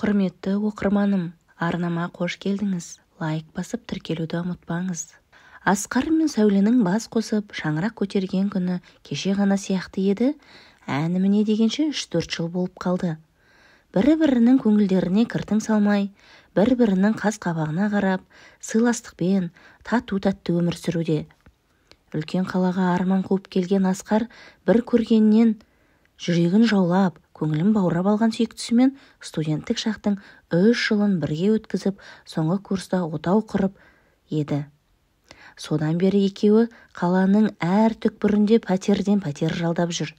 құрметті оқырманым арнама қош келдіңіз лайк басып тіркелуді ұмытпаңыз асқар мен сәуленің бас қосып шаңырақ көтерген күні кеше ғана сияқты еді әні міне дегенше үш төрт жыл болып қалды бір бірінің көңілдеріне кіртің салмай бір бірінің қас қабағына қарап сыйластықпен тату тәтті өмір сүруде үлкен қалаға арман қуып келген асқар бір көргеннен жүрегін жаулап көңілін баурап алған сүйіктісімен студенттік шақтың үш жылын бірге өткізіп соңғы курста отау құрып еді содан бері екеуі қаланың әр түкпірінде пәтерден пәтер жалдап жүр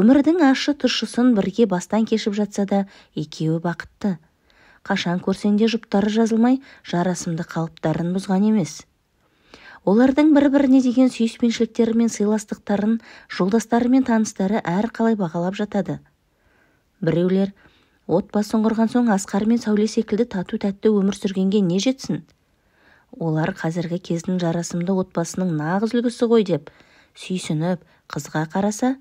өмірдің ашы тұщысын бірге бастан кешіп жатса да екеуі бақытты қашан көрсең де жұптары жазылмай жарасымды қалыптарын бұзған емес олардың бір-біріне деген сүйіспеншіліктері мен сыйластықтарын жолдастары мен таныстары қалай бағалап жатады біреулер отбасын құрған соң асқар мен сәуле секілді тату тәтті өмір сүргенге не жетсін олар қазіргі кездің жарасымды отбасының нағыз үлгісі ғой деп сүйсініп қызға қараса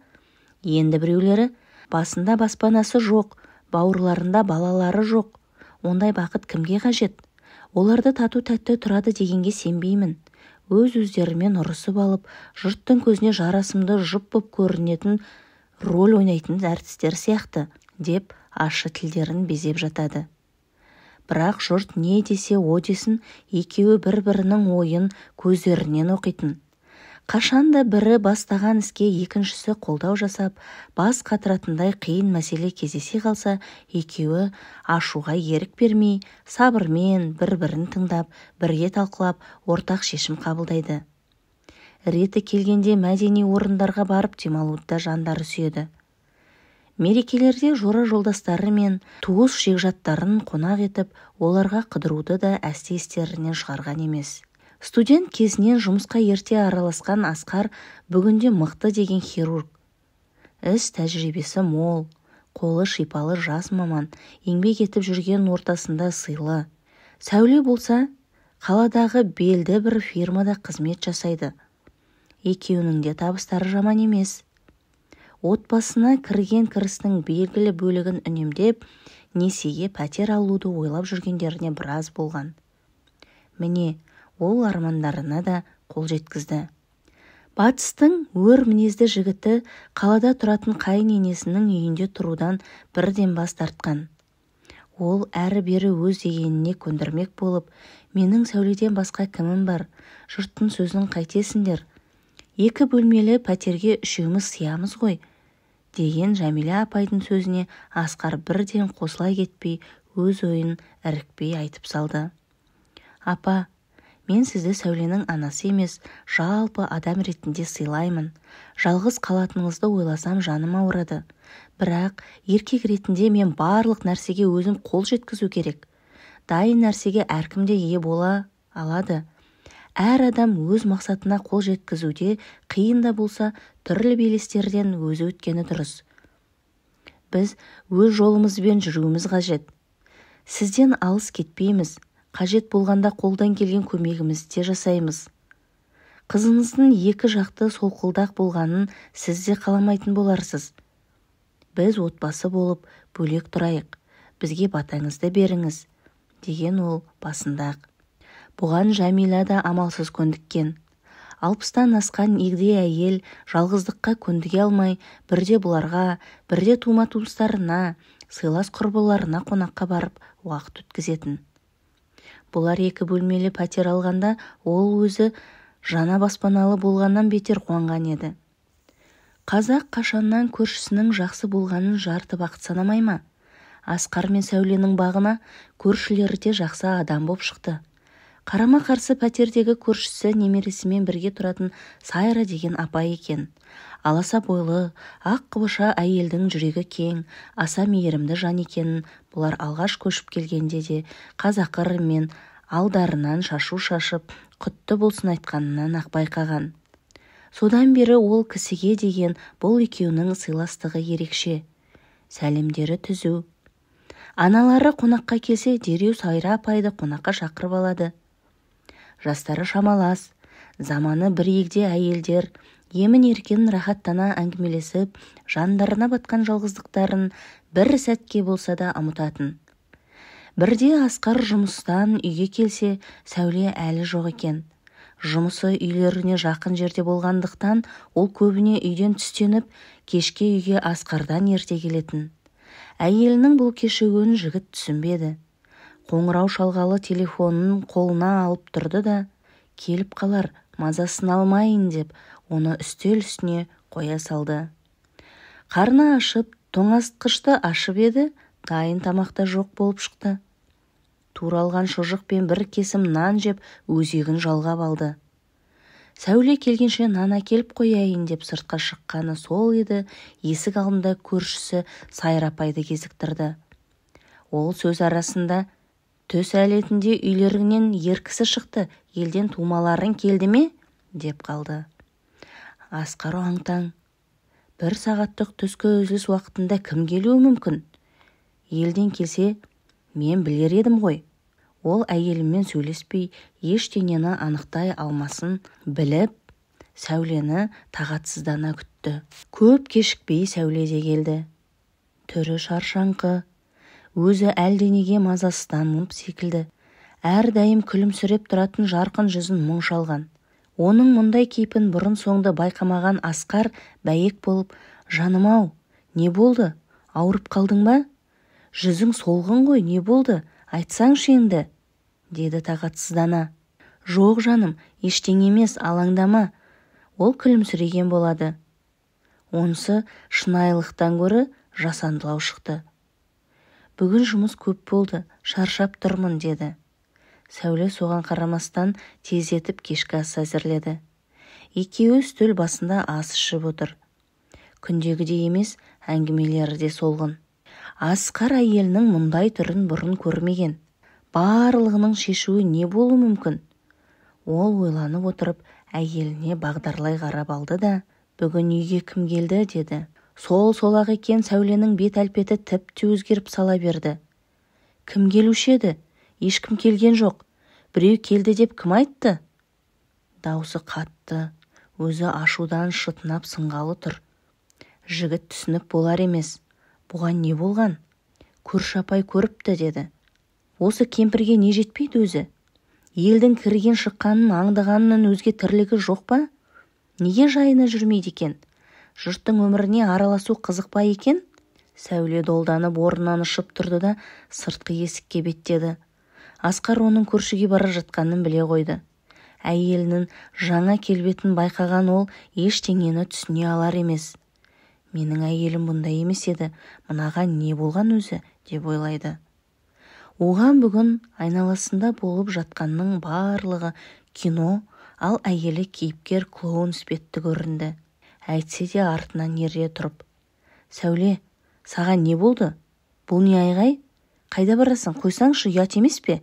енді біреулері басында баспанасы жоқ бауырларында балалары жоқ ондай бақыт кімге қажет оларды тату тәтті тұрады дегенге сенбеймін өз өздерімен ұрысып алып жұрттың көзіне жарасымды жұп боп көрінетін рөл ойнайтын әртістер сияқты деп ашы тілдерін безеп жатады бірақ жұрт не десе о десін екеуі бір бірінің ойын көздерінен оқитын қашанда бірі бастаған іске екіншісі қолдау жасап бас қатыратындай қиын мәселе кездесе қалса екеуі ашуға ерік бермей сабырмен бір бірін тыңдап бірге талқылап ортақ шешім қабылдайды реті келгенде мәдени орындарға барып демалуды да жандары сүйеді мерекелерде жора жолдастары мен туыс жекжаттарын қонақ етіп оларға қыдыруды да әсте естерінен шығарған емес студент кезінен жұмысқа ерте араласқан асқар бүгінде мықты деген хирург іс тәжірибесі мол қолы шипалы жас маман еңбек етіп жүрген ортасында сыйлы сәуле болса қаладағы белді бір фирмада қызмет жасайды екеуінің де табыстары жаман емес отбасына кірген кірістің белгілі бөлігін үнемдеп несиеге пәтер алуды ойлап жүргендеріне біраз болған міне ол армандарына да қол жеткізді батыстың өр мінезді жігіті қалада тұратын қайын енесінің үйінде тұрудан бірден бас тартқан ол әрі бері өз дегеніне көндірмек болып менің сәуледен басқа кімім бар жұрттың сөзін қайтесіңдер екі бөлмелі пәтерге үшеуміз сиямыз ғой деген жәмилә апайдың сөзіне асқар бірден қосыла кетпей өз ойын ірікпей айтып салды апа мен сізді сәуленің анасы емес жалпы адам ретінде сыйлаймын жалғыз қалатыныңызды ойласам жаным ауырады бірақ еркек ретінде мен барлық нәрсеге өзім қол жеткізу керек дайын нәрсеге әркімде де ие бола алады әр адам өз мақсатына қол жеткізуде қиын да болса түрлі белестерден өзі өткені дұрыс біз өз жолымызбен жүруіміз қажет сізден алыс кетпейміз қажет болғанда қолдан келген көмегімізді де жасаймыз қызыңыздың екі жақты солқылдақ болғанын сіз де қаламайтын боларсыз біз отбасы болып бөлек тұрайық бізге батаңызды беріңіз деген ол басында бұған жәмилә да амалсыз көндіккен алпыстан асқан егде әйел жалғыздыққа көндіге алмай бірде бұларға бірде тума-туыстарына сыйлас құрбыларына қонаққа барып уақыт өткізетін бұлар екі бөлмелі пәтер алғанда ол өзі жаңа баспаналы болғаннан бетер қуанған еді қазақ қашаннан көршісінің жақсы болғанын жарты бақыт санамай ма асқар мен сәуленің бағына көршілері де жақсы адам боп шықты қарама қарсы пәтердегі көршісі немересімен бірге тұратын сайра деген апай екен аласа бойлы ақ қыбыша әйелдің жүрегі кең аса мейірімді жан екенін бұлар алғаш көшіп келгенде де қазақыр мен алдарынан шашу шашып құтты болсын айтқанынан ақ байқаған содан бері ол кісіге деген бұл екеуінің сыйластығы ерекше сәлемдері түзу аналары қонаққа келсе дереу сайра апайды қонаққа шақырып алады жастары шамалас заманы бір егде әйелдер емін еркен рахаттана әңгімелесіп жандарына батқан жалғыздықтарын бір сәтке болса да ұмытатын бірде асқар жұмыстан үйге келсе сәуле әлі жоқ екен жұмысы үйлеріне жақын жерде болғандықтан ол көбіне үйден түстеніп кешке үйге асқардан ерте келетін әйелінің бұл кешігуін жігіт түсінбеді қоңырау шалғалы телефонын қолына алып тұрды да келіп қалар мазасын алмайын деп оны үстел үстіне қоя салды қарны ашып тоңазытқышты ашып еді дайын тамақта жоқ болып шықты туралған шұжық пен бір кесім нан жеп өзегін жалғап алды сәуле келгенше нан әкеліп қояйын деп сыртқа шыққаны сол еді есік алдында көршісі сайра апайды кезіктірді ол сөз арасында түс әлетінде үйлеріңнен еркісі шықты елден тумаларың келді ме деп қалды асқар аңтаң бір сағаттық түскі үзіліс уақытында кім келуі мүмкін елден келсе мен білер едім ғой ол әйелімен сөйлеспей ештеңені анықтай алмасын біліп сәулені тағатсыздана күтті көп кешікпей сәуле де келді түрі шаршаңқы өзі әлденеге мазасызданып секілді әрдайым күлімсіреп тұратын жарқын жүзін мұң шалған оның мұндай кейпін бұрын-соңды байқамаған асқар бәйек болып жаным-ау не болды ауырып қалдың ба жүзің солғын ғой не болды айтсаңшы енді деді тағатсыздана жоқ жаным ештеңе емес алаңдама ол күлімсіреген болады онысы шынайылықтан гөрі жасандылау шықты бүгін жұмыс көп болды шаршап тұрмын деді сәуле соған қарамастан тездетіп кешкі ас әзірледі екеуі үстел басында ас ішіп отыр күндегідей емес әңгімелері де солғын асқар әйелінің мұндай түрін бұрын көрмеген барлығының шешуі не болуы мүмкін ол ойланып отырып әйеліне бағдарлай қарап алды да бүгін үйге кім келді деді сол сол екен сәуленің бет әлпеті тіпті өзгеріп сала берді кім келуші еді ешкім келген жоқ біреу келді деп кім айтты даусы қатты өзі ашудан шытынап сыңғалы тұр жігіт түсініп болар емес бұған не болған көрші апай көріпті деді осы кемпірге не жетпейді өзі елдің кірген шыққанын аңдығанынан өзге тірлігі жоқ па неге жайына жүрмейді екен жұрттың өміріне араласу қызық па екен сәуле долданып орнынан ұшып тұрды да сыртқы есікке беттеді асқар оның көршіге бара жатқанын біле қойды әйелінің жаңа келбетін байқаған ол ештеңені түсіне алар емес менің әйелім бұндай емес еді мынаған не болған өзі деп ойлайды оған бүгін айналасында болып жатқанның барлығы кино ал әйелі кейіпкер клоун іспетті көрінді әйтсе де артынан ере тұрып сәуле саған не болды бұл не айғай қайда барасың қойсаңшы ұят емес пе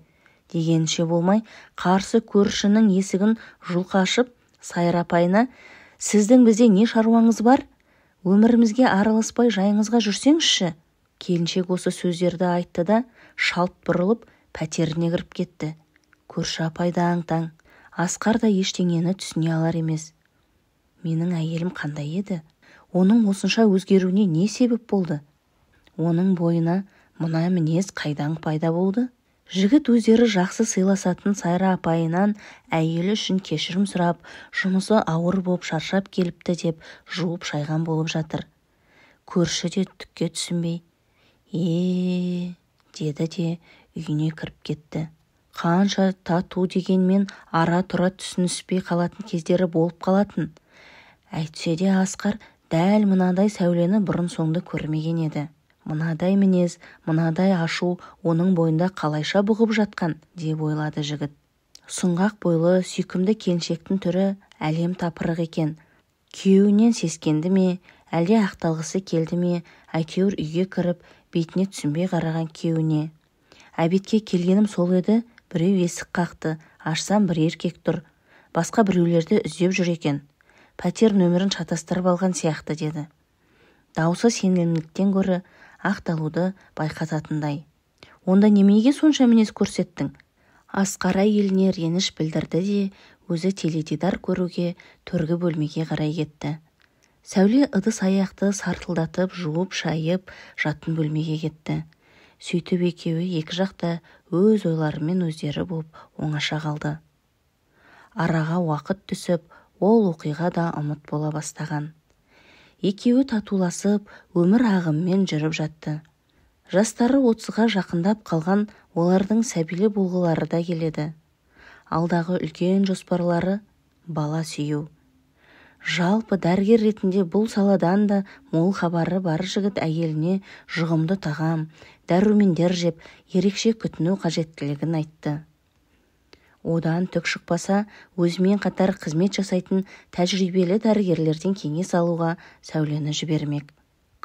дегенше болмай қарсы көршінің есігін жұлқа ашып сайра апайына сіздің бізде не шаруаңыз бар өмірімізге араласпай жайыңызға жүрсеңізші келіншек осы сөздерді айтты да шалт бұрылып пәтеріне кіріп кетті көрші апай да аң таң асқар да ештеңені түсіне алар емес менің әйелім қандай еді оның осынша өзгеруіне не себеп болды оның бойына мына мінез қайдан пайда болды жігіт өздері жақсы сыйласатын сайра апайынан әйелі үшін кешірім сұрап жұмысы ауыр боп шаршап келіпті деп жуып шайған болып жатыр көрші де түкке түсінбей е деді де үйіне кіріп кетті қанша тату дегенмен ара тұра түсініспей қалатын кездері болып қалатын әйтсе де асқар дәл мынадай сәулені бұрын соңды көрмеген еді мынадай мінез мынадай ашу оның бойында қалайша бұғып жатқан деп ойлады жігіт сұңғақ бойлы сүйкімді келіншектің түрі әлем тапырық екен күйеуінен сескенді ме әлде ақталғысы келді ме әйтеуір үйге кіріп бетіне түсінбей қараған күйеуіне әбетке келгенім сол еді біреу есік қақты ашсам бір еркек тұр басқа біреулерді іздеп жүр екен пәтер нөмірін шатастырып алған сияқты деді даусы сенімділіктен гөрі ақталуды байқататындай онда немеге сонша мінез көрсеттің асқар әйеліне реніш білдірді де өзі теледидар көруге төргі бөлмеге қарай кетті сәуле ыдыс аяқты сартылдатып жуып шайып жатын бөлмеге кетті сөйтіп екеуі екі жақта өз ойларымен өздері боп оңаша қалды араға уақыт түсіп ол оқиға да ұмыт бола бастаған екеуі татуласып өмір ағыммен жүріп жатты жастары отызға жақындап қалған олардың сәбилі болғылары да келеді алдағы үлкен жоспарлары бала сүйу жалпы дәрігер ретінде бұл саладан да мол хабары бар жігіт әйеліне жұғымды тағам дәрумендер жеп ерекше күтіну қажеттілігін айтты одан түк шықпаса өзімен қатар қызмет жасайтын тәжірибелі дәрігерлерден кеңес алуға сәулені жібермек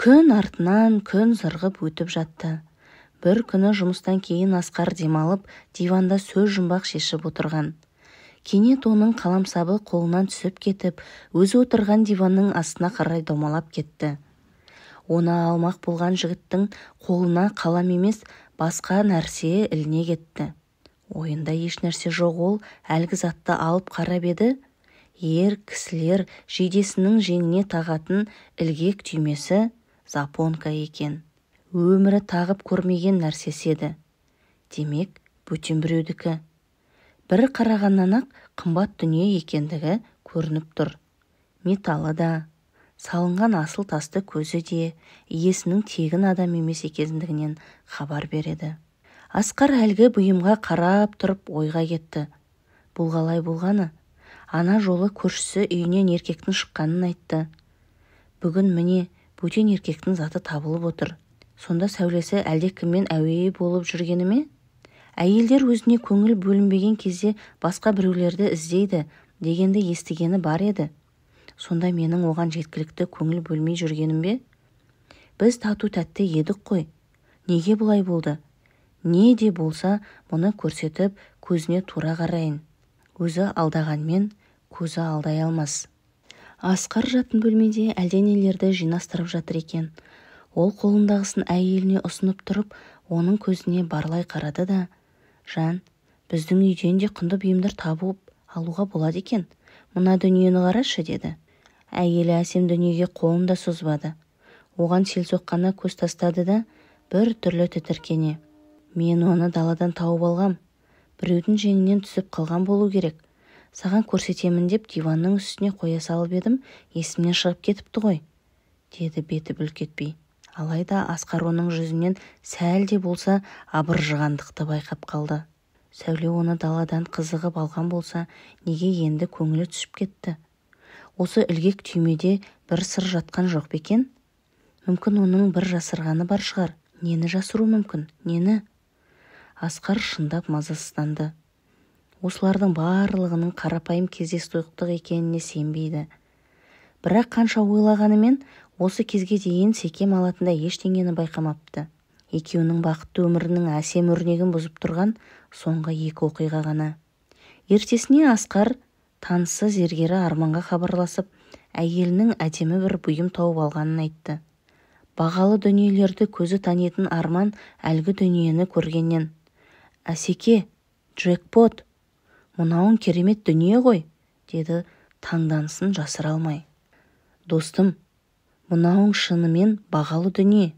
күн артынан күн зырғып өтіп жатты бір күні жұмыстан кейін асқар демалып диванда сөз жұмбақ шешіп отырған кенет оның қаламсабы қолынан түсіп кетіп өзі отырған диванның астына қарай домалап кетті оны алмақ болған жігіттің қолына қалам емес басқа нәрсе іліне кетті ойында ешнәрсе жоқ ол әлгі затты алып қарап еді ер кісілер жейдесінің жеңіне тағатын ілгек түймесі запонка екен өмірі тағып көрмеген нәрсесі еді демек бөтен біреудікі бір қарағаннан ақ қымбат дүние екендігі көрініп тұр металы да салынған асыл тасты көзі де иесінің тегін адам емес екендігінен хабар береді асқар әлгі бұйымға қарап тұрып ойға кетті бұл қалай болғаны ана жолы көршісі үйінен еркектің шыққанын айтты бүгін міне бөтен еркектің заты табылып отыр сонда сәулесі әлдекіммен әуейі болып жүргені ме әйелдер өзіне көңіл бөлінбеген кезде басқа біреулерді іздейді дегенді естігені бар еді сонда менің оған жеткілікті көңіл бөлмей жүргенім бе біз тату тәтті едік қой неге бұлай болды не де болса мұны көрсетіп көзіне тура қарайын өзі алдағанмен көзі алдай алмас асқар жатын бөлмеде әлденелерді жинастырып жатыр екен ол қолындағысын әйеліне ұсынып тұрып оның көзіне барлай қарады да жан біздің үйден де құнды бұйымдар табып алуға болады екен мына дүниені қарашы деді әйелі әсем дүниеге қолын да созбады оған сел соққана көз тастады да бір түрлі тітіркене мен оны даладан тауып алғам біреудің жеңінен түсіп қалған болу керек саған көрсетемін деп диванның үстіне қоя салып едім есімнен шығып кетіпті ғой деді беті бүлк етпей алайда асқар оның жүзінен сәл де болса абыржығандықты байқап қалды сәуле оны даладан қызығып алған болса неге енді көңілі түсіп кетті осы ілгек түймеде бір сыр жатқан жоқ па екен мүмкін оның бір жасырғаны бар шығар нені жасыру мүмкін нені асқар шындап мазасызданды осылардың барлығының қарапайым кездейсоқтық екеніне сенбейді бірақ қанша ойлағанымен осы кезге дейін секем алатында ештеңені байқамапты екеуінің бақытты өмірінің әсем өрнегін бұзып тұрған соңғы екі оқиға ғана ертесіне асқар танысы зергері арманға хабарласып әйелінің әдемі бір бұйым тауып алғанын айтты бағалы дүниелерді көзі танитын арман әлгі дүниені көргеннен әсеке джекпот мынауың керемет дүние ғой деді таңданысын жасыра алмай достым мынауың шынымен бағалы дүние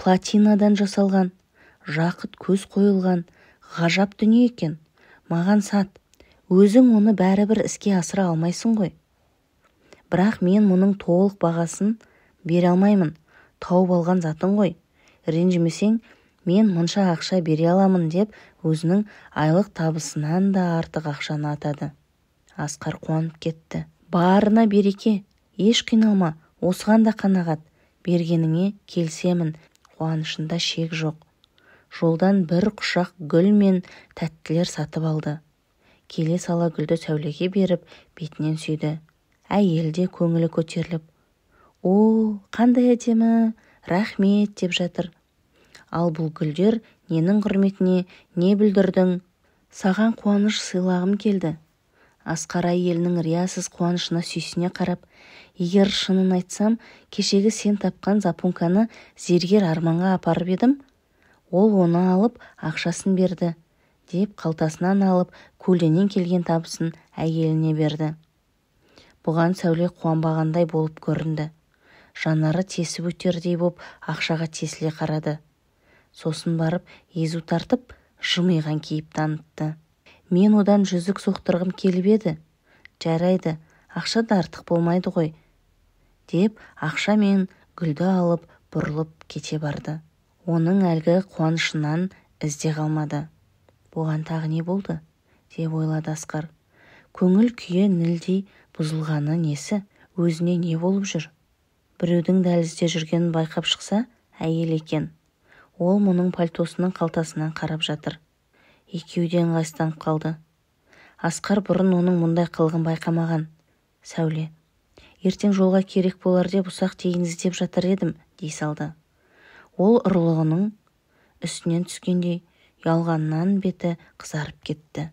платинадан жасалған жақыт көз қойылған ғажап дүние екен маған сат өзің оны бәрібір іске асыра алмайсың ғой бірақ мен мұның толық бағасын бере алмаймын тауып алған затың ғой ренжімесең мен мұнша ақша бере аламын деп өзінің айлық табысынан да артық ақшаны атады асқар қуанып кетті барына береке еш қиналма осыған да қанағат бергеніңе келсемін, қуанышында шек жоқ жолдан бір құшақ гүл мен тәттілер сатып алды келе сала гүлді сәулеге беріп бетінен сүйді әйел де көңілі көтеріліп о қандай әдемі рахмет деп жатыр ал бұл гүлдер ненің құрметіне не бүлдірдің саған қуаныш сыйлағым келді асқар әйелінің риясыз қуанышына сүйсіне қарап егер шынын айтсам кешегі сен тапқан запунканы зергер арманға апарып едім ол оны алып ақшасын берді деп қалтасынан алып көлденең келген табысын әйеліне берді бұған сәуле қуанбағандай болып көрінді жанары тесіп өтердей боп ақшаға тесіле қарады сосын барып езу тартып жымиған кейіп танытты мен одан жүзік соқтырғым келіп еді жарайды ақша да артық болмайды ғой деп ақша мен гүлді алып бұрылып кете барды оның әлгі қуанышынан ізде қалмады бұған тағы не болды деп ойлады асқар көңіл күйі нілдей бұзылғаны несі өзіне не болып жүр біреудің дәлізде жүргенін байқап шықса әйел екен ол мұның пальтосының қалтасынан қарап жатыр екеуден де қалды асқар бұрын оның мұндай қылғын байқамаған сәуле ертең жолға керек болар деп ұсақ тегін іздеп жатыр едім дей салды ол ұрлығының үстінен түскендей ялғаннан беті қызарып кетті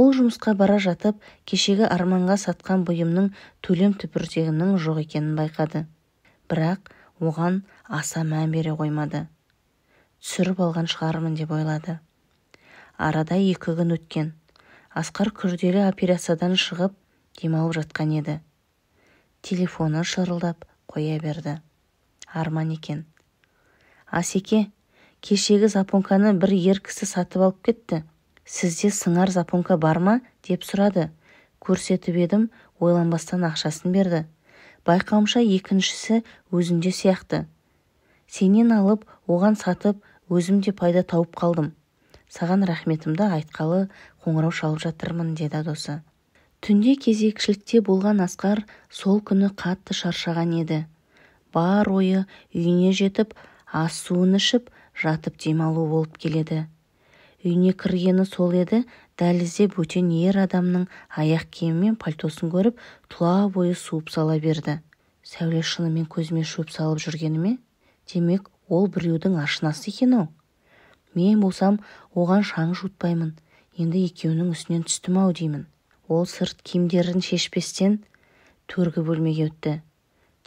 ол жұмысқа бара жатып кешегі арманға сатқан бұйымның төлем түбіртегінің жоқ екенін байқады бірақ оған аса мән бере қоймады түсіріп алған шығармын деп ойлады арада екі күн өткен асқар күрделі операциядан шығып демалып жатқан еді телефоны шырылдап қоя берді арман екен асеке кешегі запонканы бір ер кісі сатып алып кетті сізде сыңар запонка бар ма деп сұрады көрсетіп едім ойланбастан ақшасын берді байқауымша екіншісі өзінде сияқты сенен алып оған сатып өзім де пайда тауып қалдым саған рахметімді айтқалы қоңырау шалып жатырмын деді досы түнде кезекшілікте болған асқар сол күні қатты шаршаған еді бар ойы үйіне жетіп ас суын ішіп жатып демалу болып келеді үйіне кіргені сол еді дәлізде бөтен ер адамның аяқ киімі мен пальтосын көріп тұла бойы суып сала берді сәуле шынымен көзіме шөп салып жүргені ме демек ол біреудің ашынасы екен-ау мен болсам оған шаң жуытпаймын енді екеуінің үстінен түстім-ау деймін ол сырт киімдерін шешпестен төргі бөлмеге өтті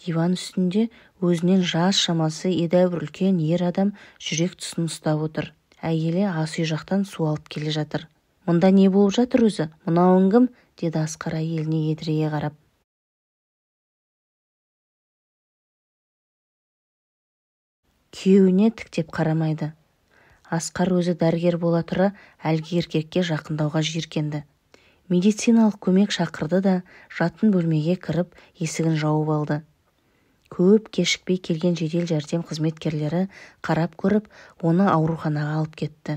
диван үстінде өзінен жас шамасы едәуір үлкен ер адам жүрек тұсын ұстап отыр әйелі ас үй жақтан су алып келе жатыр мұнда не болып жатыр өзі мынауың кім деді асқар әйеліне едірейе қарап күйеуіне тіктеп қарамайды асқар өзі дәрігер бола тұра әлгі еркекке жақындауға жиіркенді медициналық көмек шақырды да жатын бөлмеге кіріп есігін жауып алды көп кешікпей келген жедел жәрдем қызметкерлері қарап көріп оны ауруханаға алып кетті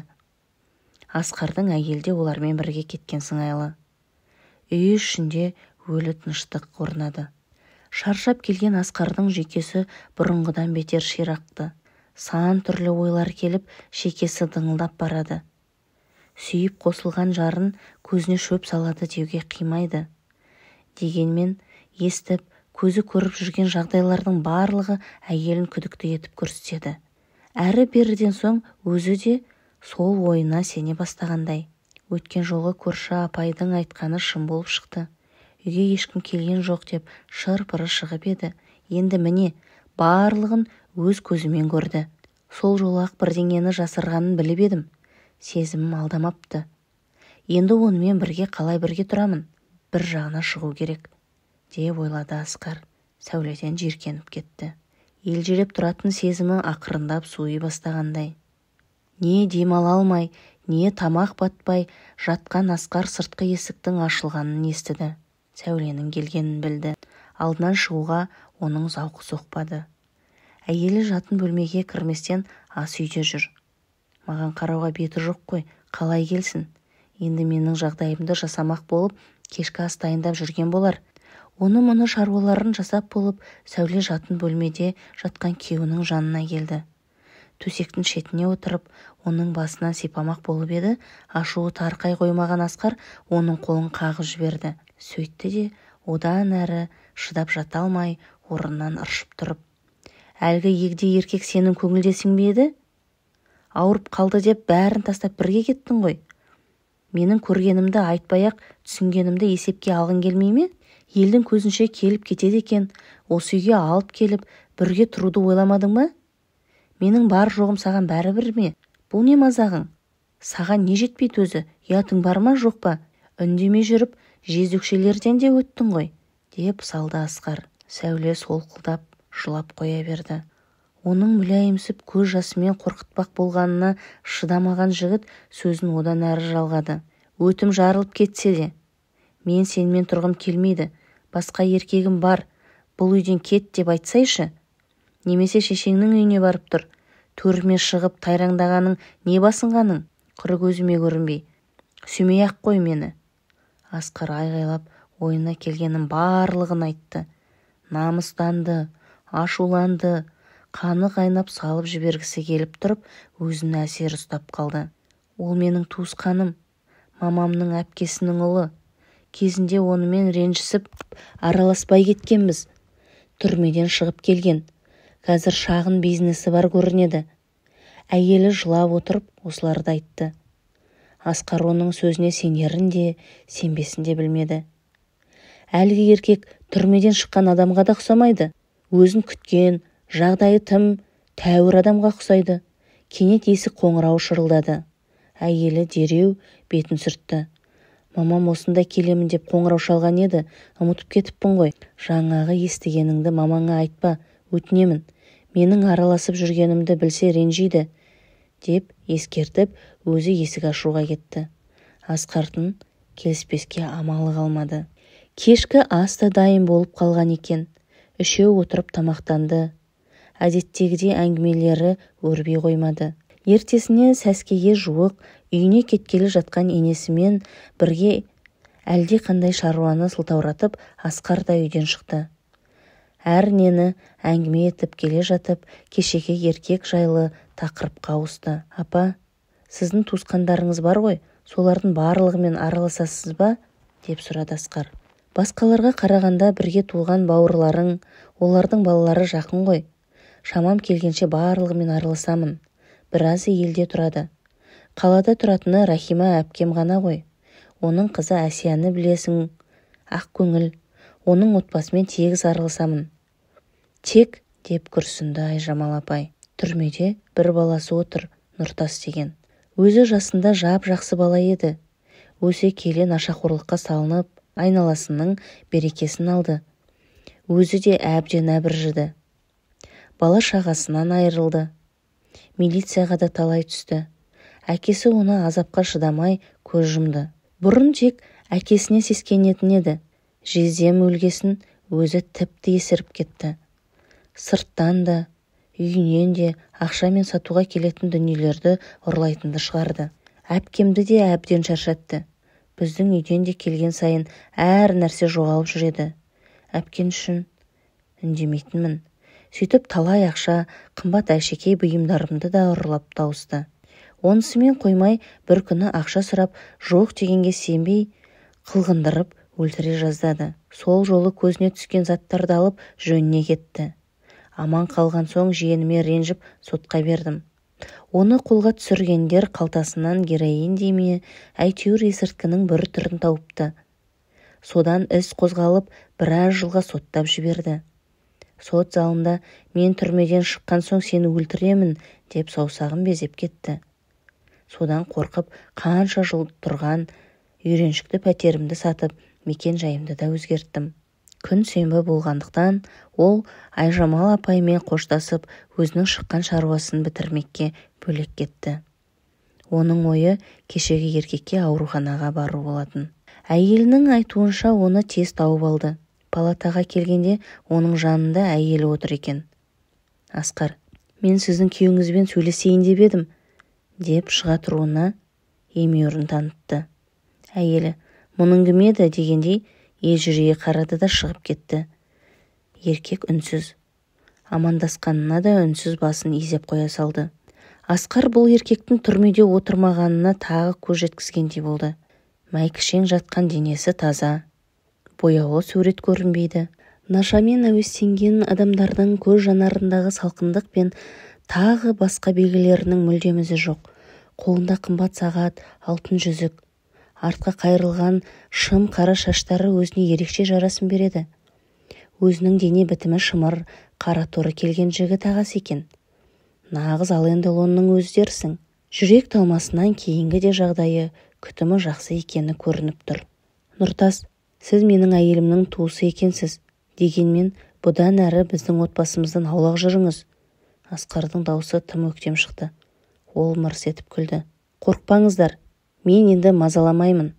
асқардың әйелде олармен бірге кеткен сыңайлы үй ішінде өлі тыныштық орнады шаршап келген асқардың жүйкесі бұрынғыдан бетер ширақты сан түрлі ойлар келіп шекесі дыңылдап барады сүйіп қосылған жарын көзіне шөп салады деуге қимайды дегенмен естіп көзі көріп жүрген жағдайлардың барлығы әйелін күдікті етіп көрсетеді әрі беріден соң өзі де сол ойына сене бастағандай өткен жолғы көрші апайдың айтқаны шын болып шықты үйге ешкім келген жоқ деп шыр-пыры шығып еді енді міне барлығын өз көзімен көрді сол жолы-ақ бірдеңені жасырғанын біліп едім сезімім алдамапты енді онымен бірге қалай бірге тұрамын бір жағына шығу керек деп ойлады асқар сәуледен жиіркеніп кетті елжіреп тұратын сезімі ақырындап суи бастағандай не демала алмай не тамақ батпай жатқан асқар сыртқы есіктің ашылғанын естіді сәуленің келгенін білді алдынан шығуға оның зауқы соқпады әйелі жатын бөлмеге кірместен ас үйде жүр маған қарауға беті жоқ қой қалай келсін енді менің жағдайымды жасамақ болып кешкі ас дайындап жүрген болар оны-мұны шаруаларын жасап болып сәуле жатын бөлмеде жатқан күйеуінің жанына келді төсектің шетіне отырып оның басынан сипамақ болып еді ашуы тарқай қоймаған асқар оның қолын қағып жіберді сөйтті де одан әрі шыдап жата алмай орнынан ыршып тұрып әлгі егде еркек сенің көңілдесің бе еді ауырып қалды деп бәрін тастап бірге кеттің ғой менің көргенімді айтпай ақ түсінгенімді есепке алғың келмей ме елдің көзінше келіп кетеді екен осы үйге алып келіп бірге тұруды ойламадың ба менің бар жоғым саған бәрібір ме бұл не мазағың саған не жетпейді өзі ұятың бар ма жоқ па үндемей жүріп жезөкшелерден де өттің ғой деп салды асқар сәуле солқылдап жылап қоя берді оның мүләйімсіп көз жасымен қорқытпақ болғанына шыдамаған жігіт сөзін одан әрі жалғады өтім жарылып кетсе де мен сенімен тұрғым келмейді басқа еркегім бар бұл үйден кет деп айтсайшы немесе шешеңнің үйіне барып тұр төріме шығып тайраңдағаның не басынғаның құры көзіме көрінбей сүймей ақ қой мені асқар айғайлап ойына келгеннің барлығын айтты намыстанды ашуланды қаны қайнап салып жібергісі келіп тұрып өзін әсер ұстап қалды ол менің туысқаным мамамның әпкесінің ұлы кезінде онымен ренжісіп араласпай кеткенбіз түрмеден шығып келген қазір шағын бизнесі бар көрінеді әйелі жылап отырып осыларды айтты асқар оның сөзіне сенерін де сенбесін де білмеді әлгі еркек түрмеден шыққан адамға да ұқсамайды өзін күткен жағдайы тым тәуір адамға ұқсайды кенет есік қоңырауы шырылдады әйелі дереу бетін сүртті мамам осында келемін деп қоңырау шалған еді ұмытып кетіппін ғой жаңағы естігеніңді мамаңа айтпа өтінемін менің араласып жүргенімді білсе ренжиді деп ескертіп өзі есік ашуға кетті асқардың келіспеске амалы қалмады кешкі ас та дайын болып қалған екен үшеуі отырып тамақтанды әдеттегідей әңгімелері өрби қоймады ертесіне сәскеге жуық үйіне кеткелі жатқан енесімен бірге әлде қандай шаруаны сылтауратып асқар да үйден шықты әр нені әңгіме етіп келе жатып кешегі еркек жайлы тақырыпқа ауысты апа сіздің туысқандарыңыз бар ғой солардың барлығымен араласасыз ба деп сұрады асқар басқаларға қарағанда бірге туған бауырларың олардың балалары жақын ғой шамам келгенше барлығымен араласамын біразы елде тұрады қалада тұратыны рахима әпкем ғана ғой оның қызы әсияны білесің ақкөңіл оның отбасымен тегіс араласамын тек деп күрсінді айжамал апай түрмеде бір баласы отыр нұртас деген өзі жасында жап жақсы бала еді өсе келе нашақорлыққа салынып айналасының берекесін алды өзі де әбден әбіржіді бала шағасынан айырылды милицияға да талай түсті әкесі оны азапқа шыдамай көз жұмды бұрын тек әкесіне сескенетін еді жездем өлгесін өзі тіпті есіріп кетті сырттан да үйінен де ақшамен сатуға келетін дүниелерді ұрлайтынды шығарды әпкемді де әбден шаршатты біздің үйден де келген сайын әр нәрсе жоғалып жүреді әпкен үшін үндемейтінмін сөйтіп талай ақша қымбат әшекей бұйымдарымды да ұрлап тауысты онысымен қоймай бір күні ақша сұрап жоқ дегенге сенбей қылғындырып өлтіре жаздады сол жолы көзіне түскен заттарды алып жөніне кетті аман қалған соң жиеніме ренжіп сотқа бердім оны қолға түсіргендер қалтасынан героин дей ме әйтеуір есірткінің бір түрін тауыпты содан іс қозғалып біраз жылға соттап жіберді сот залында мен түрмеден шыққан соң сені өлтіремін деп саусағын безеп кетті содан қорқып қанша жыл тұрған үйреншікті пәтерімді сатып мекен жайымды да өзгерттім күн сенбі болғандықтан ол айжамал апаймен қоштасып өзінің шыққан шаруасын бітірмекке бөлек кетті оның ойы кешегі еркекке ауруханаға бару болатын әйелінің айтуынша оны тез тауып алды палатаға келгенде оның жанында әйелі отыр екен асқар мен сіздің күйеуіңізбен сөйлесейін деп едім деп шыға тұруына емеурін танытты әйелі мұның кім еді дегендей ежірейе қарады да шығып кетті еркек үнсіз амандасқанына да үнсіз басын изеп қоя салды асқар бұл еркектің түрмеде отырмағанына тағы көз жеткізгендей болды мәйкішең жатқан денесі таза бояулы сурет көрінбейді нашамен әуестенген адамдардың көз жанарындағы салқындық пен тағы басқа белгілерінің мүлдем жоқ қолында қымбат сағат алтын жүзік артқа қайрылған шым қара шаштары өзіне ерекше жарасым береді өзінің дене бітімі шымыр қара торы келген жігіт ағасы екен нағыз ал енді өздерсің өзі жүрек талмасынан кейінгі де жағдайы күтімі жақсы екені көрініп тұр нұртас сіз менің әйелімнің туысы екенсіз дегенмен бұдан әрі біздің отбасымыздан аулақ жүріңіз асқардың даусы тым өктем шықты ол мырс етіп күлді қорықпаңыздар мен енді мазаламаймын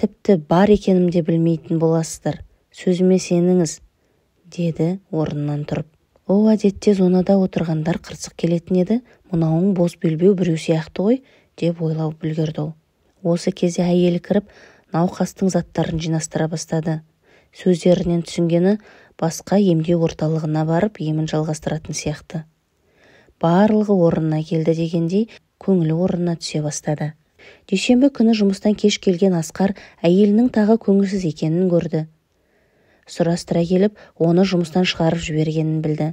тіпті бар екенімді білмейтін боласыздар сөзіме сеніңіз деді орнынан тұрып о әдетте зонада отырғандар қырсық келетін еді мынауың боз белбеу біреу сияқты ғой деп ойлап үлгерді ол осы кезде әйелі кіріп науқастың заттарын жинастыра бастады сөздерінен түсінгені басқа емдеу орталығына барып емін жалғастыратын сияқты барлығы орнына келді дегендей көңілі орнына түсе бастады дүйсенбі күні жұмыстан кеш келген асқар әйелінің тағы көңілсіз екенін көрді сұрастыра келіп оны жұмыстан шығарып жібергенін білді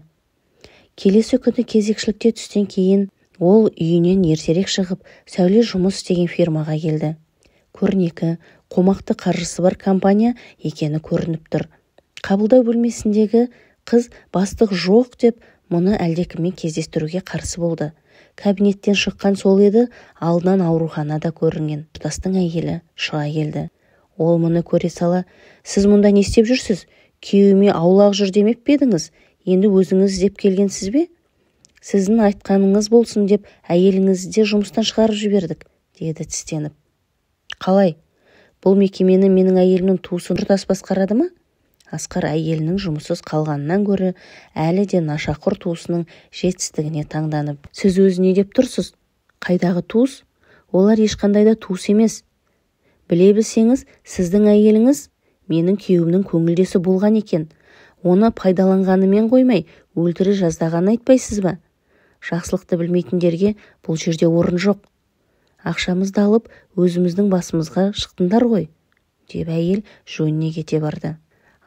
келесі күні кезекшілікте түстен кейін ол үйінен ертерек шығып сәуле жұмыс істеген фирмаға келді көрнекі қомақты қаржысы бар компания екені көрініп тұр қабылдау бөлмесіндегі қыз бастық жоқ деп мұны әлдекіммен кездестіруге қарсы болды кабинеттен шыққан сол еді алдынан аурухана да көрінген тұтастың әйелі шыға келді ол мұны көре сала сіз мұнда не істеп жүрсіз күйеуіме аулақ жүр демеп пе едіңіз енді өзіңіз іздеп келгенсіз бе сіздің айтқаныңыз болсын деп әйеліңізді де жұмыстан шығарып жібердік деді тістеніп қалай бұл мекемені менің әйелімнің туысы нұртас басқарады ма асқар әйелінің жұмыссыз қалғанынан гөрі әлі де нашақор туысының жетістігіне таңданып сіз өзі не деп тұрсыз қайдағы туыс олар ешқандай да туыс емес біле білсеңіз сіздің әйеліңіз менің күйеуімнің көңілдесі болған екен оны пайдаланғанымен қоймай өлтіре жаздағанын айтпайсыз ба жақсылықты білмейтіндерге бұл жерде орын жоқ ақшамызды алып өзіміздің басымызға шықтыңдар ғой деп әйел жөніне кете барды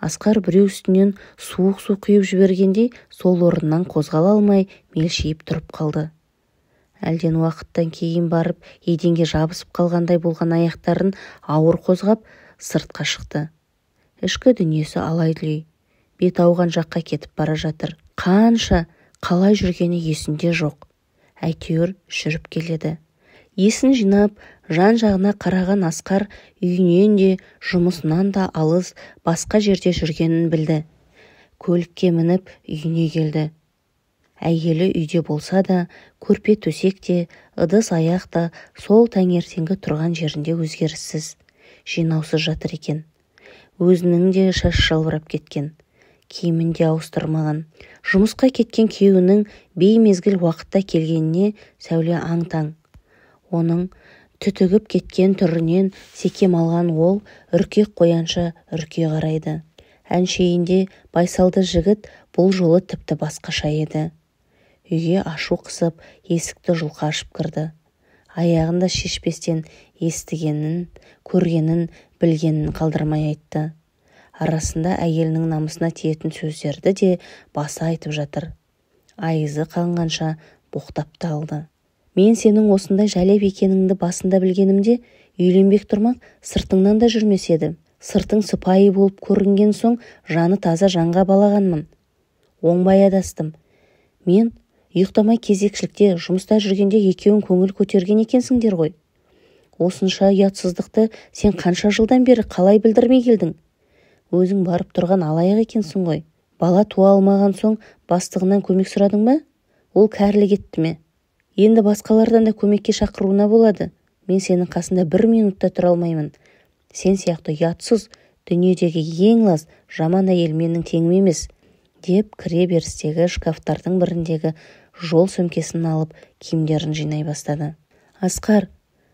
асқар біреу үстінен суық су құйып жібергендей сол орнынан қозғала алмай мелшиіп тұрып қалды әлден уақыттан кейін барып еденге жабысып қалғандай болған аяқтарын ауыр қозғап сыртқа шықты ішкі дүниесі алай-дүлей бет ауған жаққа кетіп бара жатыр қанша қалай жүргені есінде жоқ әйтеуір жүріп келеді есін жинап жан-жағына қараған асқар үйінен де жұмысынан да алыс басқа жерде жүргенін білді көлікке мініп үйіне келді әйелі үйде болса да көрпе төсек те ыдыс-аяқ та сол таңертеңгі тұрған жерінде өзгеріссіз жинаусыз жатыр екен өзінің де шаш жалбырап кеткен киімін де ауыстырмаған жұмысқа кеткен күйеуінің беймезгіл уақытта келгеніне сәуле аң-таң оның түтігіп кеткен түрінен секем алған ол үркек қоянша үрке қарайды әншейінде байсалды жігіт бұл жолы тіпті басқаша еді үйге ашу қысып есікті жұлқа ашып кірді Аяғында шешпестен естігенін көргенін білгенін қалдырмай айтты арасында әйелінің намысына тиетін сөздерді де баса айтып жатыр айызы қанғанша боқтап та алды мен сенің осындай жәлеп екеніңді басында білгенімде үйленбек тұрмақ сыртыңнан да жүрмес едім сыртың сыпайы болып көрінген соң жаны таза жанға балағанмын оңбай адастым мен ұйықтамай кезекшілікте жұмыста жүргенде екеуің көңіл көтерген екенсіңдер ғой осынша ұятсыздықты сен қанша жылдан бері қалай білдірмей келдің өзің барып тұрған алаяқ екенсің ғой бала туа алмаған соң бастығынан көмек сұрадың ба ол кәрілік етті ме енді басқалардан да көмекке шақыруына болады мен сенің қасында бір минутта та тұра алмаймын сен сияқты ұятсыз дүниедегі ең лас жаман әйел менің теңім емес деп кіре берістегі шкафтардың біріндегі жол сөмкесін алып киімдерін жинай бастады асқар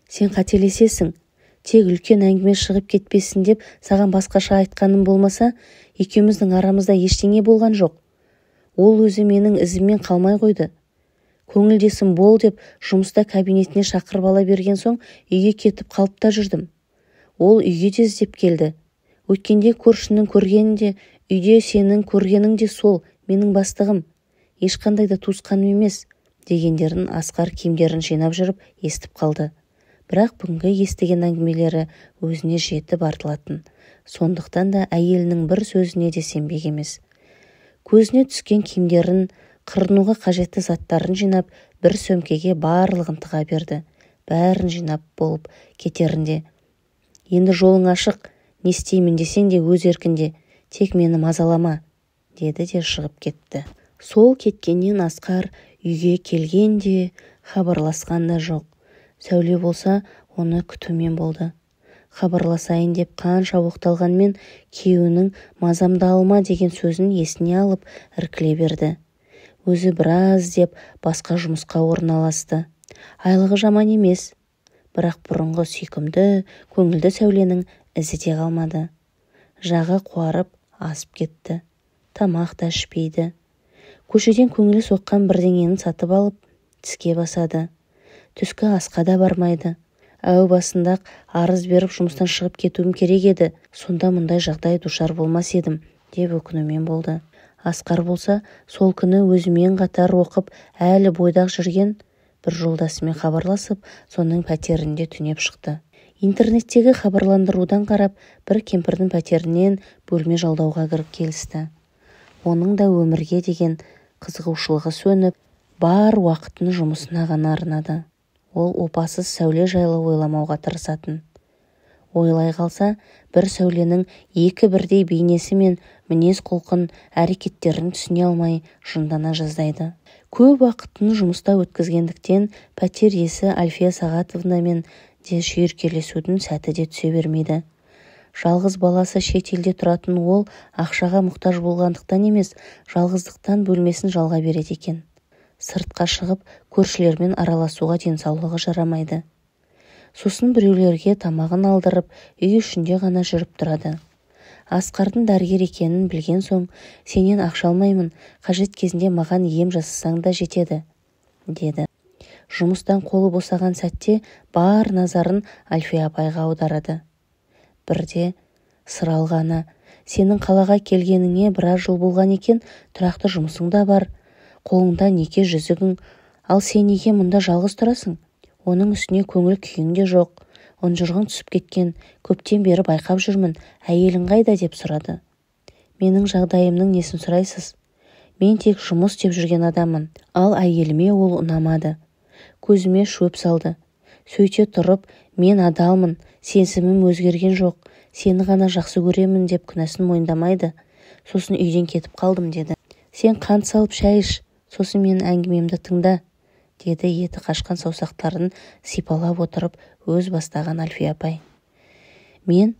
сен қателесесің тек үлкен әңгіме шығып кетпесін деп саған басқаша айтқаным болмаса екеуміздің арамызда ештеңе болған жоқ ол өзі менің ізіммен қалмай қойды көңілдесім бол деп жұмыста кабинетіне шақырып ала берген соң үйге кетіп қалып та жүрдім ол үйге де іздеп келді өткенде көршінің көргені де үйде сенің көргенің де сол менің бастығым ешқандай да туысқаным емес дегендерін асқар киімдерін жинап жүріп естіп қалды бірақ бүгінгі естіген әңгімелері өзіне жетіп артылатын сондықтан да әйелінің бір сөзіне де сенбек емес көзіне түскен киімдерін қырынуға қажетті заттарын жинап бір сөмкеге барлығын тыға берді бәрін жинап болып кетерінде енді жолың ашық не істеймін десең де өз еркіңде тек мені мазалама деді де шығып кетті сол кеткеннен асқар үйге келген де хабарласқан да жоқ сәуле болса оны күтумен болды хабарласайын деп қанша оқталғанмен күйеуінің мазамды алма деген сөзін есіне алып іркіле берді өзі біраз деп басқа жұмысқа орналасты айлығы жаман емес бірақ бұрынғы сүйкімді көңілді сәуленің ізі де қалмады жағы қуарып асып кетті тамақ та ішпейді көшеден көңілі соққан бірдеңені сатып алып тіске басады түскі асқа да бармайды әу басында арыз беріп жұмыстан шығып кетуім керек еді сонда мұндай жағдай душар болмас едім деп өкінумен болды асқар болса сол күні өзімен қатар оқып әлі бойдақ жүрген бір жолдасымен хабарласып соның пәтерінде түнеп шықты интернеттегі хабарландырудан қарап бір кемпірдің пәтерінен бөлме жалдауға кіріп келісті оның да өмірге деген қызығушылығы сөніп бар уақытын жұмысына ғана арнады ол опасыз сәуле жайлы ойламауға тырысатын ойлай қалса бір сәуленің екі бірдей бейнесі мен мінез құлқын әрекеттерін түсіне алмай жындана жаздайды көп уақытын жұмыста өткізгендіктен пәтер иесі альфия сағатовнамен де шүйіркелесудің сәті де түсе бермейді жалғыз баласы шетелде тұратын ол ақшаға мұқтаж болғандықтан емес жалғыздықтан бөлмесін жалға береді екен сыртқа шығып көршілермен араласуға денсаулығы жарамайды сосын біреулерге тамағын алдырып үй ішінде ғана жүріп тұрады асқардың дәрігер екенін білген соң сенен ақша алмаймын қажет кезінде маған ем жасасаң да жетеді деді жұмыстан қолы босаған сәтте бар назарын альфия апайға аударады бірде сыр сенің қалаға келгеніңе біраз жыл болған екен тұрақты жұмысың да бар қолыңда неке жүзігің ал сен неге мұнда жалғыз тұрасың оның үстіне көңіл күйің де жоқ ұнжырғың түсіп кеткен көптен бері байқап жүрмін әйелің қайда деп сұрады менің жағдайымның несін сұрайсыз мен тек жұмыс деп жүрген адаммын ал әйеліме ол ұнамады көзіме шөп салды сөйте тұрып мен адалмын сенсімім өзгерген жоқ сені ғана жақсы көремін деп күнәсін мойындамайды сосын үйден кетіп қалдым деді сен қант салып шәй іш сосын менің әңгімемді тыңда деді еті қашқан саусақтарын сипалап отырып өз бастаған Альфия апай мен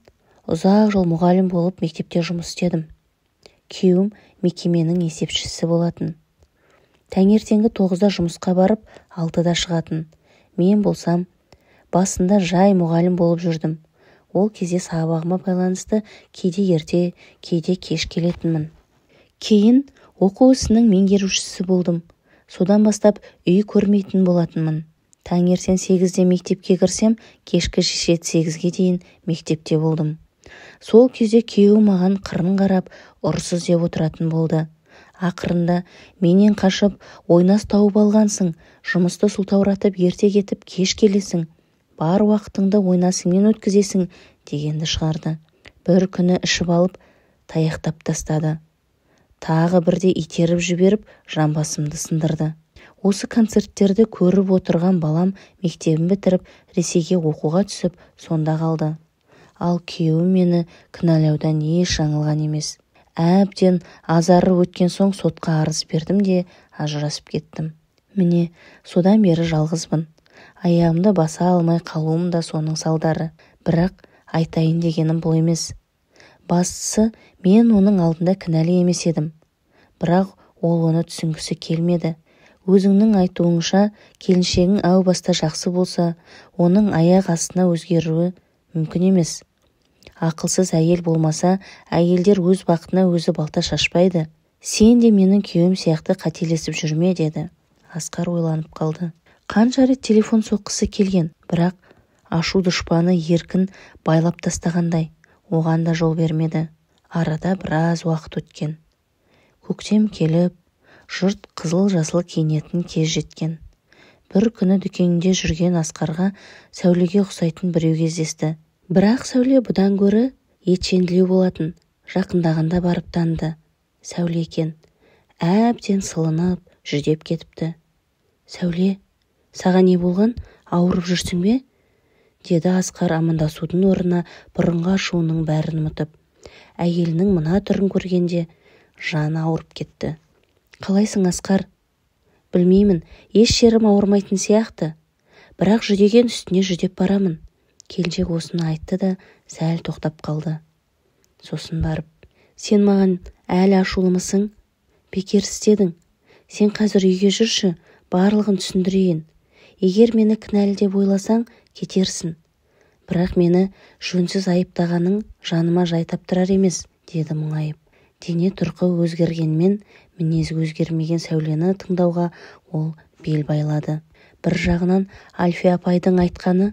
ұзақ жыл мұғалім болып мектепте жұмыс істедім күйеуім мекеменің есепшісі болатын таңертеңгі тоғызда жұмысқа барып алтыда шығатын мен болсам басында жай мұғалім болып жүрдім ол кезде сабағыма байланысты кейде ерте кейде кеш келетінмін кейін оқу ісінің меңгерушісі болдым содан бастап үй көрмейтін болатынмын таңертең сегізде мектепке кірсем кешкі жеті сегізге дейін мектепте болдым сол кезде күйеуім маған қырын қарап ұрсыз деп отыратын болды ақырында менен қашып ойнас тауып алғансың жұмысты сылтауратып ерте кетіп кеш келесің бар уақытыңды ойнасыңмен өткізесің дегенді шығарды бір күні ішіп алып таяқтап тастады тағы бірде итеріп жіберіп жамбасымды сындырды осы концерттерді көріп отырған балам мектебін бітіріп ресейге оқуға түсіп сонда қалды ал күйеуім мені кінәлаудан еш жаңылған емес әбден азары өткен соң сотқа арыз бердім де ажырасып кеттім міне содан бері жалғызбын аяғымды баса алмай қалуым да соның салдары бірақ айтайын дегенім бұл емес бастысы мен оның алдында кінәлі емес едім бірақ ол оны түсінгісі келмеді өзіңнің айтуыңша келіншегің әу баста жақсы болса оның аяқ астына өзгеруі мүмкін емес ақылсыз әйел болмаса әйелдер өз бақытына өзі балта шашпайды сен де менің күйеуім сияқты қателесіп жүрме деді асқар ойланып қалды қанша рет телефон соққысы келген бірақ ашу дұшпаны еркін байлап тастағандай оған да жол бермеді арада біраз уақыт өткен көктем келіп жұрт қызыл жасыл киінетін кез жеткен бір күні дүкенінде жүрген асқарға сәулеге ұқсайтын біреу кездесті бірақ сәуле бұдан гөрі етшенділеу болатын жақындағанда барып таныды сәуле екен әбден сылынып жүдеп кетіпті сәуле саған не болған ауырып жүрсің бе деді асқар амандасудың орнына бұрынғы ашуының бәрін ұмытып әйелінің мына түрін көргенде жаны ауырып кетті қалайсың асқар білмеймін еш жерім ауырмайтын сияқты бірақ жүдеген үстіне жүдеп барамын келіншек осыны айтты да сәл тоқтап қалды сосын барып сен маған әлі ашулымысың бекер істедің сен қазір үйге жүрші барлығын түсіндірейін егер мені кінәлі деп ойласаң кетерсің бірақ мені жөнсіз айыптағаның жаныма жай таптырар емес деді мұңайып дене тұрқы өзгергенмен мінезі өзгермеген сәулені тыңдауға ол бел байлады бір жағынан альфия апайдың айтқаны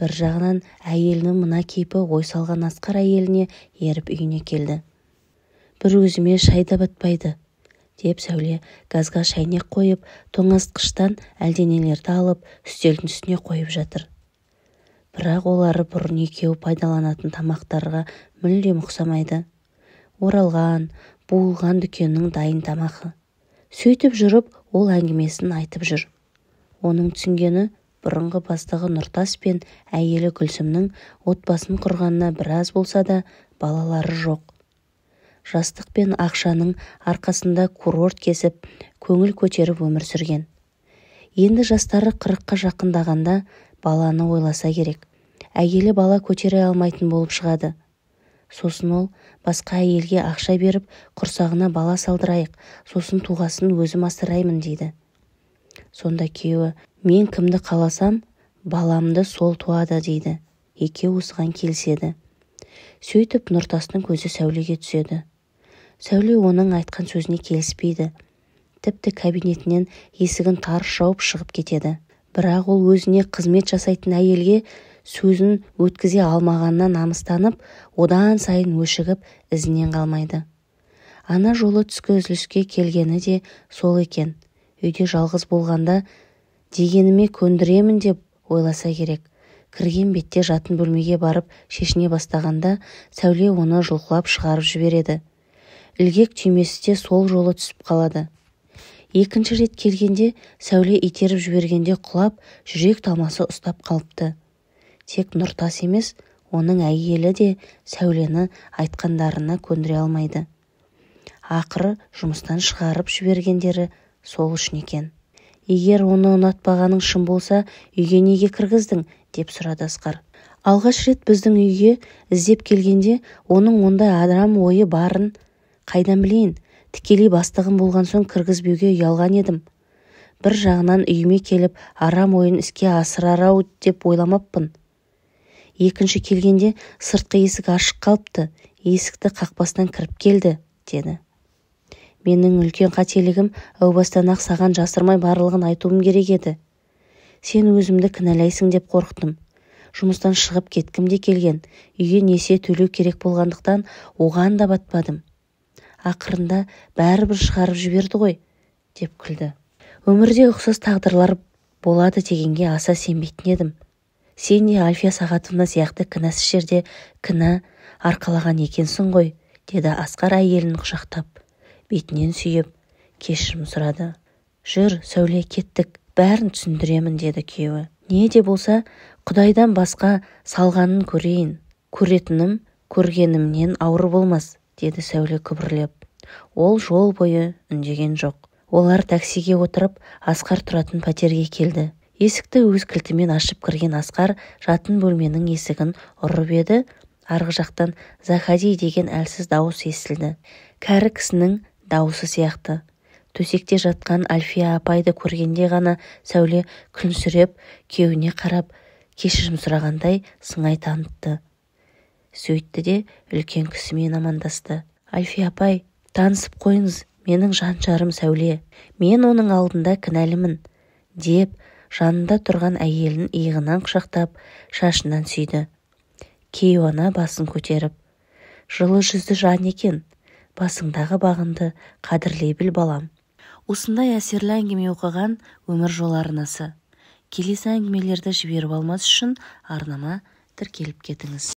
бір жағынан әйелінің мына кейпі ой салған асқар әйеліне еріп үйіне келді бір өзіме шай да батпайды деп сәуле газға шайнек қойып тоңазытқыштан әлденелерді алып үстелдің үстіне қойып жатыр бірақ олары бұрын екеуі пайдаланатын тамақтарға мүлдем ұқсамайды оралған буылған дүкеннің дайын тамағы сөйтіп жүріп ол әңгімесін айтып жүр оның түсінгені бұрынғы бастығы нұртас пен әйелі гүлсімнің отбасын құрғанына біраз болса да балалары жоқ жастық пен ақшаның арқасында курорт кесіп көңіл көтеріп өмір сүрген енді жастары қырыққа жақындағанда баланы ойласа керек әйелі бала көтере алмайтын болып шығады сосын ол басқа әйелге ақша беріп құрсағына бала салдырайық сосын туғасын өзім асыраймын дейді сонда күйеуі мен кімді қаласам баламды сол туады дейді екеуі осыған келседі. сөйтіп нұртастың көзі сәулеге түседі сәуле оның айтқан сөзіне келіспейді тіпті кабинетінен есігін тарс жауып шығып кетеді бірақ ол өзіне қызмет жасайтын әйелге сөзін өткізе алмағанына намыстанып одан сайын өшігіп ізінен қалмайды ана жолы түскі үзіліске келгені де сол екен үйде жалғыз болғанда дегеніме көндіремін деп ойласа керек кірген бетте жатын бөлмеге барып шешіне бастағанда сәуле оны жұлқылап шығарып жібереді ілгек түймесі де сол жолы түсіп қалады екінші рет келгенде сәуле итеріп жібергенде құлап жүрек талмасы ұстап қалыпты тек нұртас емес оның әйелі де сәулені айтқандарына көндіре алмайды ақыры жұмыстан шығарып жібергендері сол үшін екен егер оны ұнатпағаның шын болса үйге неге кіргіздің деп сұрады асқар алғаш рет біздің үйге іздеп келгенде оның ондай адам ойы барын қайдан білейін тікелей бастығым болған соң кіргізбеуге ұялған едім бір жағынан үйіме келіп арам ойын іске асырар-ау деп ойламаппын екінші келгенде сыртқы есік ашық қалыпты есікті қақпастан кіріп келді деді менің үлкен қателігім әу бастан ақ саған жасырмай барлығын айтуым керек еді сен өзімді кінәлайсың деп қорықтым жұмыстан шығып кеткім де келген үйге несие төлеу керек болғандықтан оған да батпадым ақырында бәрібір шығарып жіберді ғой деп күлді өмірде ұқсас тағдырлар болады дегенге аса сенбейтін едім сен не альфия сағатовна сияқты кінәсіз жерде кінә арқалаған екенсің ғой деді асқар әйелін құшақтап бетінен сүйіп кешірім сұрады жүр сәуле кеттік бәрін түсіндіремін деді күйеуі не де болса құдайдан басқа салғанын көрейін көретінім көргенімнен ауыр болмас деді сәуле күбірлеп ол жол бойы үндеген жоқ олар таксиге отырып асқар тұратын пәтерге келді есікті өз кілтімен ашып кірген асқар жатын бөлменің есігін ұрып еді арғы жақтан заходи деген әлсіз дауыс естілді кәрі кісінің дауысы сияқты төсекте жатқан альфия апайды көргенде ғана сәуле күлімсіреп күйеуіне қарап кешірім сұрағандай сыңай танытты сөйтті де үлкен кісімен амандасты альфия апай танысып қойыңыз менің жан жарым сәуле мен оның алдында кінәлімін деп жанында тұрған әйелін иығынан құшақтап шашынан сүйді кейуана басын көтеріп жылы жүзді жан екен басыңдағы бағыңды қадірлей біл балам осындай әсерлі әңгіме оқыған өмір жолы арнасы келесі әңгімелерді жіберіп алмас үшін арнама тіркеліп кетіңіз